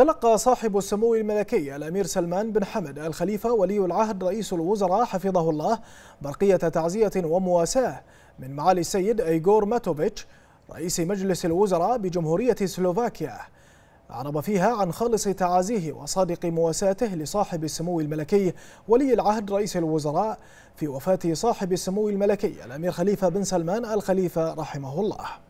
تلقى صاحب السمو الملكي الأمير سلمان بن حمد الخليفة ولي العهد رئيس الوزراء حفظه الله برقية تعزية ومواساة من معالي السيد إيغور ماتوفيتش رئيس مجلس الوزراء بجمهورية سلوفاكيا أعرب فيها عن خالص تعازيه وصادق مواساته لصاحب السمو الملكي ولي العهد رئيس الوزراء في وفاة صاحب السمو الملكي الأمير خليفة بن سلمان الخليفة رحمه الله